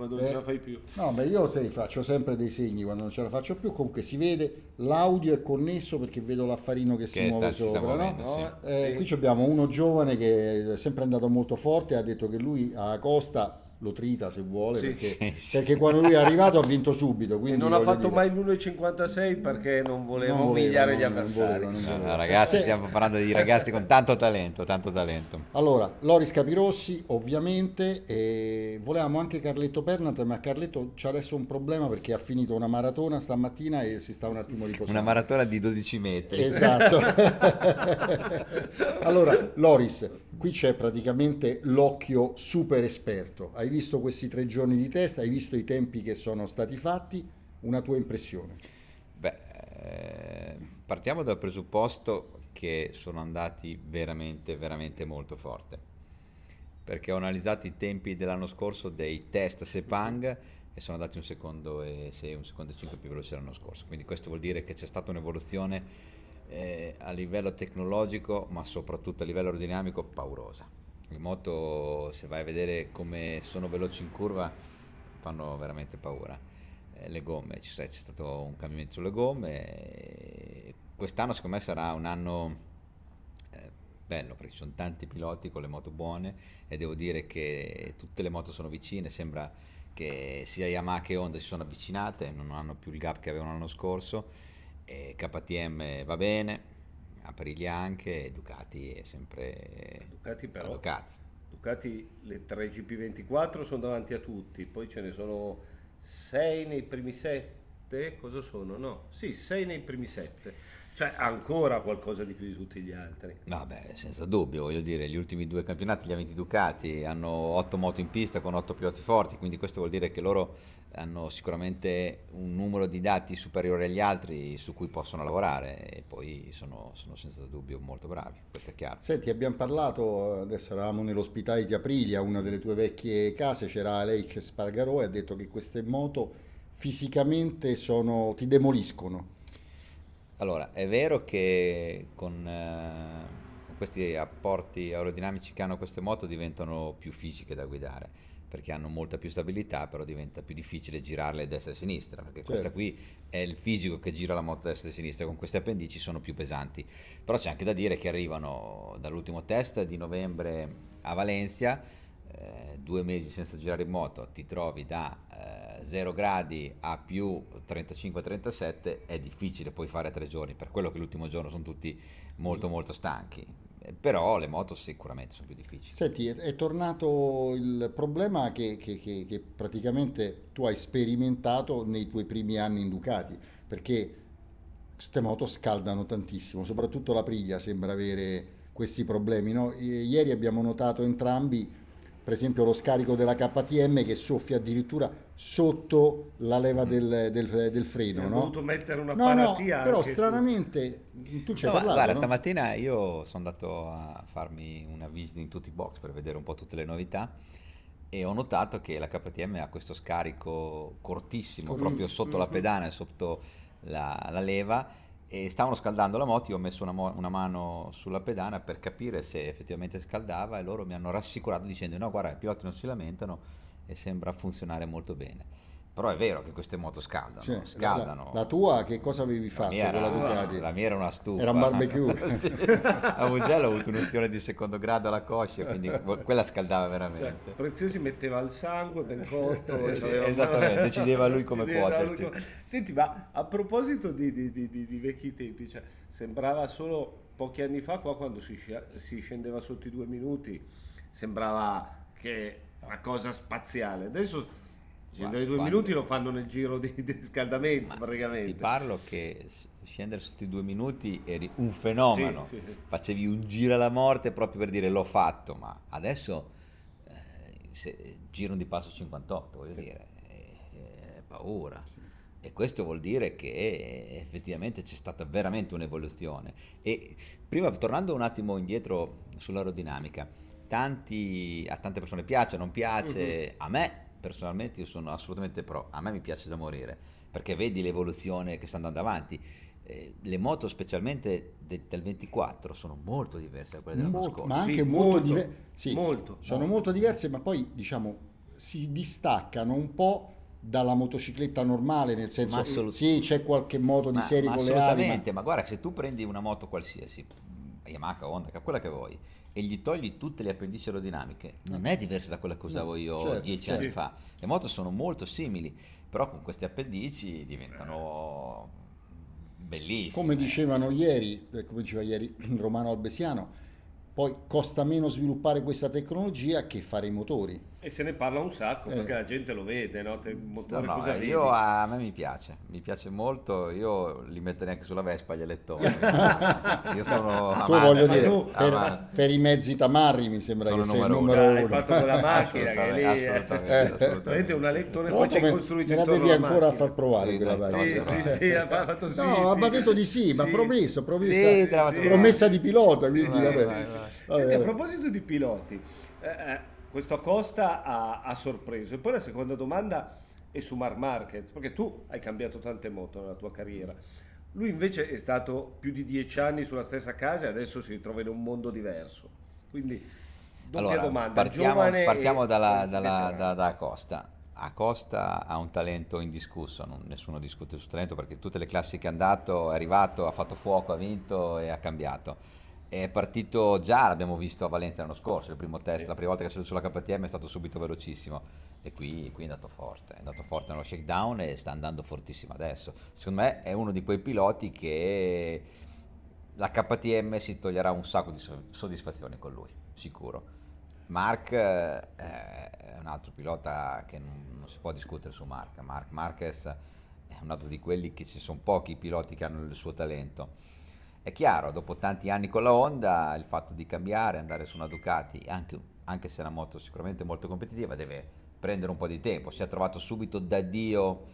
quando beh, non ce la fai più. No, beh, io se faccio sempre dei segni quando non ce la faccio più, comunque si vede, l'audio è connesso perché vedo l'affarino che, che si muove sta, sopra. Si no? No? Sì. Eh, qui abbiamo uno giovane che è sempre andato molto forte, ha detto che lui a Costa lo trita se vuole sì, perché, sì, sì. perché, quando lui è arrivato ha vinto subito quindi e non ha fatto dire... mai l'1,56 perché non voleva non umiliare voleva, gli non, avversari ah, voleva, voleva. No, ragazzi stiamo parlando di ragazzi con tanto talento tanto talento allora Loris Capirossi ovviamente e volevamo anche Carletto Pernat ma Carletto c'ha adesso un problema perché ha finito una maratona stamattina e si sta un attimo riposando una maratona di 12 metri esatto allora Loris qui c'è praticamente l'occhio super esperto. Hai visto questi tre giorni di test, hai visto i tempi che sono stati fatti, una tua impressione? Beh, eh, partiamo dal presupposto che sono andati veramente, veramente molto forte. Perché ho analizzato i tempi dell'anno scorso dei test Sepang e sono andati un secondo e sei, un secondo e cinque più veloci dell'anno scorso. Quindi questo vuol dire che c'è stata un'evoluzione eh, a livello tecnologico ma soprattutto a livello aerodinamico paurosa. Le moto se vai a vedere come sono veloci in curva fanno veramente paura. Eh, le gomme, c'è, c'è, stato un cambiamento sulle gomme, quest'anno secondo me sarà un anno eh, bello perché ci sono tanti piloti con le moto buone e devo dire che tutte le moto sono vicine, sembra che sia Yamaha che Honda si sono avvicinate, non hanno più il gap che avevano l'anno scorso e KTM va bene, Aprilia anche, Ducati è sempre... Ducati però... Ducati. Ducati le 3 GP24 sono davanti a tutti, poi ce ne sono 6 nei primi 7 7, cosa sono? No, sì, sei nei primi sette, Cioè ancora qualcosa di più di tutti gli altri. No, beh, senza dubbio, voglio dire, gli ultimi due campionati li ha vinti Ducati, hanno otto moto in pista con otto piloti forti, quindi questo vuol dire che loro hanno sicuramente un numero di dati superiore agli altri su cui possono lavorare e poi sono, sono senza dubbio molto bravi, questo è chiaro. Senti, abbiamo parlato, adesso eravamo nell'ospitale nell'ospitality Aprilia, una delle tue vecchie case, c'era Aleix Spargaro e ha detto che queste moto fisicamente sono, ti demoliscono. Allora, è vero che con, eh, con, questi apporti aerodinamici che hanno queste moto diventano più fisiche da guidare, perché hanno molta più stabilità, però diventa più difficile girarle destra e sinistra, perché certo. questa qui è il fisico che gira la moto destra e sinistra, con queste appendici sono più pesanti. Però c'è anche da dire che arrivano dall'ultimo test di novembre a Valencia, eh, due mesi senza girare in moto ti trovi da eh, 0 gradi a più 35-37 è difficile poi fare tre giorni per quello che l'ultimo giorno sono tutti molto sì. molto stanchi eh, però le moto sicuramente sono più difficili. Senti, è, è tornato il problema che, che, che, che, praticamente tu hai sperimentato nei tuoi primi anni in Ducati, perché queste moto scaldano tantissimo, soprattutto la priglia sembra avere questi problemi. No? Ieri abbiamo notato entrambi per esempio lo scarico della KTM che soffia addirittura sotto la leva del, del, del freno. Ho no? dovuto mettere una no, no, però stranamente su... tu ci hai no, parlato. Guarda, no? stamattina io sono andato a farmi una visita in tutti i box per vedere un po' tutte le novità e ho notato che la KTM ha questo scarico cortissimo Corri... proprio sotto mm-hmm. la pedana e sotto la, la leva e stavano scaldando la moto, io ho messo una, mo- una, mano sulla pedana per capire se effettivamente scaldava e loro mi hanno rassicurato dicendo no guarda i piloti non si lamentano e sembra funzionare molto bene. Però è vero che queste moto scaldano. Cioè, scaldano. La, la, tua che cosa avevi fatto la era, con la Ducati? La mia era una stufa. Era un barbecue. sì. A Mugello ho avuto un'ustione di secondo grado alla coscia, quindi quella scaldava veramente. Cioè, Preziosi metteva il sangue ben cotto. sì, esattamente, decideva lui come cuocerci. Lui... Senti, ma a proposito di, di, di, di vecchi tempi, cioè, sembrava solo pochi anni fa qua quando si, si scendeva sotto i due minuti, sembrava che una cosa spaziale. Adesso Scendere i due quando... minuti lo fanno nel giro di, di riscaldamento Ma praticamente. Ti parlo che scendere sotto i due minuti eri un fenomeno, sì, sì, facevi un giro alla morte proprio per dire l'ho fatto, ma adesso eh, se, giro di passo 58, voglio dire, è, eh, è paura. E questo vuol dire che effettivamente c'è stata veramente un'evoluzione. E prima, tornando un attimo indietro sull'aerodinamica, tanti, a tante persone piace, non piace, uh-huh. a me personalmente io sono assolutamente pro, a me mi piace da morire, perché vedi l'evoluzione che sta andando avanti. Eh, le moto specialmente de- del 24 sono molto diverse da quelle dell'anno molto, scorso. Ma anche sì, molto, molto, diver- sì, molto sono molto. molto diverse, ma poi diciamo si distaccano un po' dalla motocicletta normale, nel senso ma assolut- sì, c'è qualche moto di ma, serie ma con le ali. Ma... ma guarda, se tu prendi una moto qualsiasi, Yamaha, Honda, quella che vuoi, e gli togli tutte le appendici aerodinamiche, non è diversa da quella che usavo io certo, dieci certo. anni fa. Le moto sono molto simili, però con queste appendici diventano bellissime. Come dicevano ieri, eh, come diceva ieri Romano Albesiano, poi costa meno sviluppare questa tecnologia che fare i motori. E se ne parla un sacco eh. perché la gente lo vede, no? Te, motore, no, no io, a me mi piace, mi piace molto, io li metterei anche sulla Vespa gli elettori. io sono amante, tu voglio dire, tu, per, per, i mezzi tamarri mi sembra sono che sei il numero uno. Hai fatto quella macchina che lì eh. assolutamente, eh. assolutamente. un alettone poi c'è costruito intorno alla macchina. la devi ancora far provare sì, quella macchina. Sì, sì, sì, ha fatto sì. No, ha detto di sì, ma promesso, promessa, promessa di pilota, quindi vabbè. Senti, cioè, a proposito di piloti, eh, eh, questo Acosta ha, ha, sorpreso. E poi la seconda domanda è su Mar Marquez, perché tu hai cambiato tante moto nella tua carriera. Lui invece è stato più di dieci anni sulla stessa casa e adesso si ritrova in un mondo diverso. Quindi, doppia allora, domanda. Partiamo, partiamo dalla, dalla, da, da Acosta. Acosta ha un talento indiscusso, non, nessuno discute il talento perché tutte le classi che è andato, è arrivato, ha fatto fuoco, ha vinto e ha cambiato è partito già, l'abbiamo visto a Valencia l'anno scorso, il primo test, sì. la prima volta che è salito sulla KTM è stato subito velocissimo e qui, qui, è andato forte, è andato forte nello shakedown e sta andando fortissimo adesso. Secondo me è uno di quei piloti che la KTM si toglierà un sacco di soddisfazioni con lui, sicuro. Mark eh, è un altro pilota che non, non si può discutere su Mark. Mark Marquez è un altro di quelli che ci sono pochi piloti che hanno il suo talento è chiaro, dopo tanti anni con la Honda, il fatto di cambiare, andare su una Ducati, anche, anche se è una moto sicuramente molto competitiva, deve prendere un po' di tempo. Si è trovato subito da Dio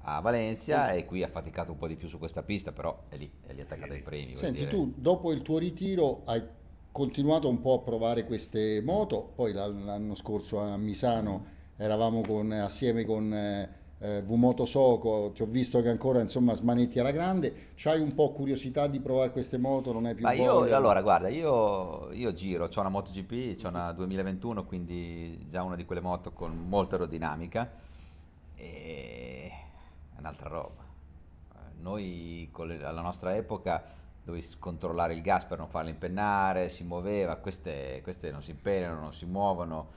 a Valencia sì. e qui ha faticato un po' di più su questa pista, però è lì, è lì attaccata ai premi. Senti, tu dopo il tuo ritiro hai continuato un po' a provare queste moto, poi l'anno scorso a Misano mm. eravamo con, assieme con eh, eh, Vumoto Soco, ti ho visto che ancora insomma smanetti alla grande, c'hai un po' curiosità di provare queste moto, non hai più Ma io, allora guarda, io, io giro, ho una MotoGP, ho una 2021, quindi già una di quelle moto con molta aerodinamica e è un'altra roba. Eh, noi le, alla nostra epoca dovevi controllare il gas per non farlo impennare, si muoveva, queste, queste non si impennano, non si muovono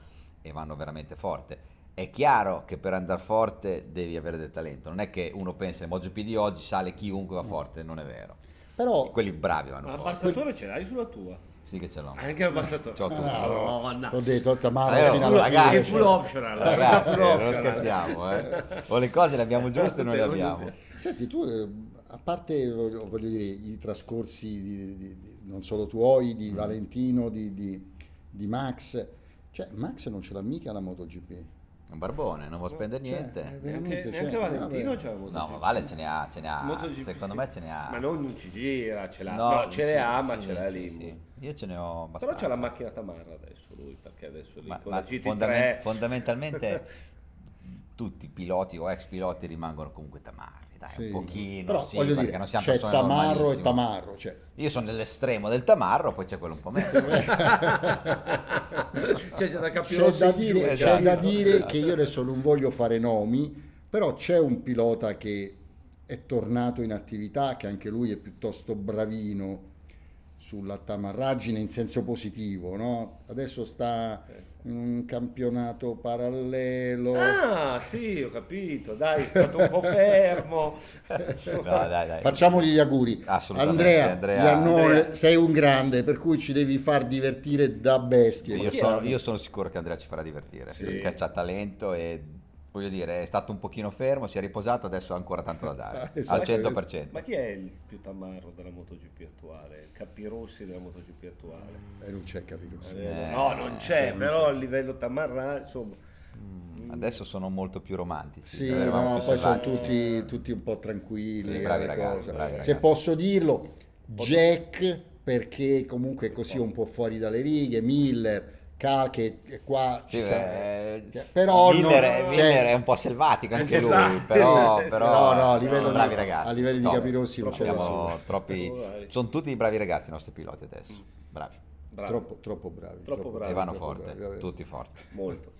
e vanno veramente forte è chiaro che per andare forte devi avere del talento, non è che uno pensa MotoGP di oggi sale chiunque va mm. forte, non è vero. Però, e quelli bravi vanno ma forte. L'abbassatore ce l'hai sulla tua? Sì che ce l'ho. Anche l'abbassatore. passatura. C'ho tutto. Ah, no, no. Ho detto, Tamara, allora, fino alla ragazzi, è full optional. Ragazzi, full optional. non scherziamo, eh. O le cose le abbiamo giuste o non le abbiamo. Senti, tu eh, a parte voglio, dire i trascorsi di, di, di, non solo tuoi, di mm. Valentino, di, Max, cioè Max non ce l'ha mica la MotoGP un barbone, non vuol eh, spendere cioè, niente. Eh, neanche, neanche cioè, Valentino c'è avuto. No, ma Vale ce ne ha, ce ne ha. Secondo me ce ne ha. Ma non ci gira, ce l'ha. No, no ce sì, ne ha, sì, ma ce l'ha sì, lì. Io ce ne ho abbastanza. Però c'ha la macchina tamarra adesso lui, perché adesso lì ma, con ma la GT3. Fondament- fondamentalmente tutti i piloti o ex piloti rimangono comunque tamarri dai, sì. un pochino, Però, sì, perché dire, non siamo c'è tamarro e tamarro. Cioè. Io sono nell'estremo del tamarro, poi c'è quello un po' meno. cioè, c'è da, c'è da, dire, c'è esatto. da dire che esatto. io adesso non voglio fare nomi, però c'è un pilota che è tornato in attività, che anche lui è piuttosto bravino sulla tamarraggine in senso positivo, no? Adesso sta in un campionato parallelo. Ah, sì, ho capito, dai, è stato un po' fermo. no, dai, dai. Facciamogli gli auguri. Andrea, Andrea, Iannone, Andrea, sei un grande, per cui ci devi far divertire da bestie. Io sono, io sono, sicuro che Andrea ci farà divertire, sì. perché ha talento e voglio dire, è stato un pochino fermo, si è riposato, adesso ha ancora tanto da dare, esatto. al 100%. Ma chi è il più tamarro della MotoGP attuale? Il Capirossi della MotoGP attuale? Eh, non c'è Capirossi. Eh, no, eh, non c'è, non però a livello tamarra, insomma... Mm, adesso sono molto più romantici. Sì, no, poi sono tutti, tutti, un po' tranquilli. Sì, eh, bravi ragazzi, bravi ragazzi. Se posso dirlo, Jack, perché comunque è così un po' fuori dalle righe, Miller, Cal che qua sì, beh, però Miller, non, cioè, è un po' selvatico anche esatto. lui però, però no, no, a livello sono bravi ragazzi a livello di capirossi non c'è troppi, ecco, sono tutti bravi ragazzi i nostri piloti adesso bravi, bravi. Troppo, troppo, bravi troppo, troppo bravi e vanno forte bravi, tutti forti molto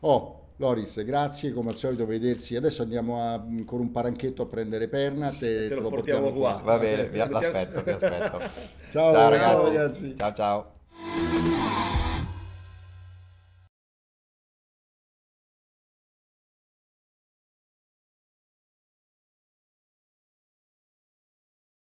oh Loris, grazie come al solito vedersi. Adesso andiamo a, con un paranchetto a prendere Pernat sì, e te, te lo, lo portiamo, portiamo, qua. Va bene, vi aspetto, vi aspetto. ciao, ciao ragazzi. Ciao ciao.